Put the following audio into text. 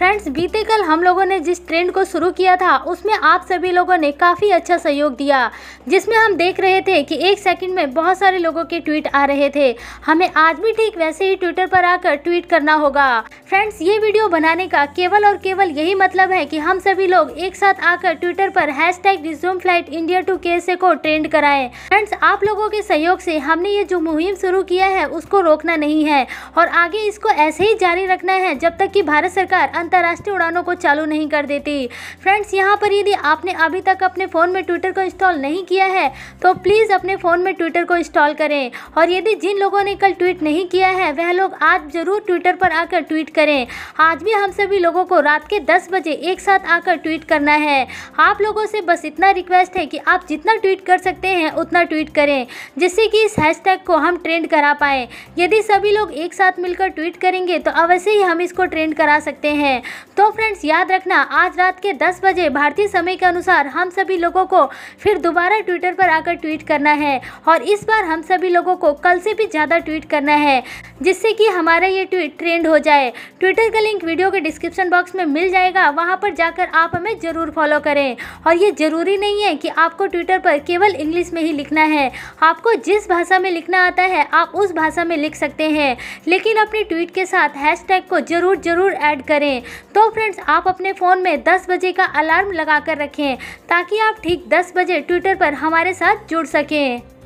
friends बीते कल हम लोगों ने जिस ट्रेंड को शुरू किया था उसमें आप सभी लोगों ने काफ़ी अच्छा सहयोग दिया जिसमें हम देख रहे थे कि एक सेकंड में बहुत सारे लोगों के ट्वीट आ रहे थे हमें आज भी ठीक वैसे ही ट्विटर पर आकर ट्वीट करना होगा फ्रेंड्स ये वीडियो बनाने का केवल और केवल यही मतलब है कि हम सभी लोग एक साथ आकर ट्विटर पर hashtag flight India to के को ट्रेंड कराएं फ्रेंड्स आप लोगों के सहयोग से हमने ये जो मुहिम शुरू किया है उसको रोकना नहीं है और आगे इसको ऐसे ही जारी रखना है जब तक कि भारत सरकार अंतर्राष्ट्रीय उड़ानों को चालू नहीं कर देती फ्रेंड्स यहाँ पर यदि आपने अभी तक अपने फ़ोन में ट्विटर को इंस्टॉल नहीं किया है तो प्लीज़ अपने फ़ोन में ट्विटर को इंस्टॉल करें और यदि जिन लोगों ने कल ट्वीट नहीं किया है वह लोग आज ज़रूर ट्विटर पर आकर ट्वीट करें आज भी हम सभी लोगों को रात के दस बजे एक साथ आकर ट्वीट करना है आप लोगों से बस इतना रिक्वेस्ट है कि आप जितना ट्वीट कर सकते हैं उतना ट्वीट करें जिससे कि इस हैशटैग को हम ट्रेंड करा पाएँ यदि सभी लोग एक साथ मिलकर ट्वीट करेंगे तो अवश्य ही हम इसको ट्रेंड करा सकते हैं हैं तो फ्रेंड्स याद रखना आज रात के दस बजे भारतीय समय के अनुसार हम सभी लोगों को फिर दोबारा ट्विटर पर आकर ट्वीट करना है और इस बार हम सभी लोगों को कल से भी ज़्यादा ट्वीट करना है जिससे कि हमारा ये ट्वीट ट्रेंड हो जाए ट्विटर का लिंक वीडियो के डिस्क्रिप्शन बॉक्स में मिल जाएगा वहाँ पर जाकर आप हमें ज़रूर फॉलो करें और ये ज़रूरी नहीं है कि आपको ट्विटर पर केवल इंग्लिश में ही लिखना है आपको जिस भाषा में लिखना आता है आप उस भाषा में लिख सकते हैं लेकिन अपने ट्वीट के साथ हैशटैग को ज़रूर ज़रूर ऐड करें तो फ्रेंड्स आप अपने फ़ोन में दस बजे का अलार्म लगा कर रखें ताकि आप ठीक दस बजे ट्विटर पर हमारे साथ जुड़ सकें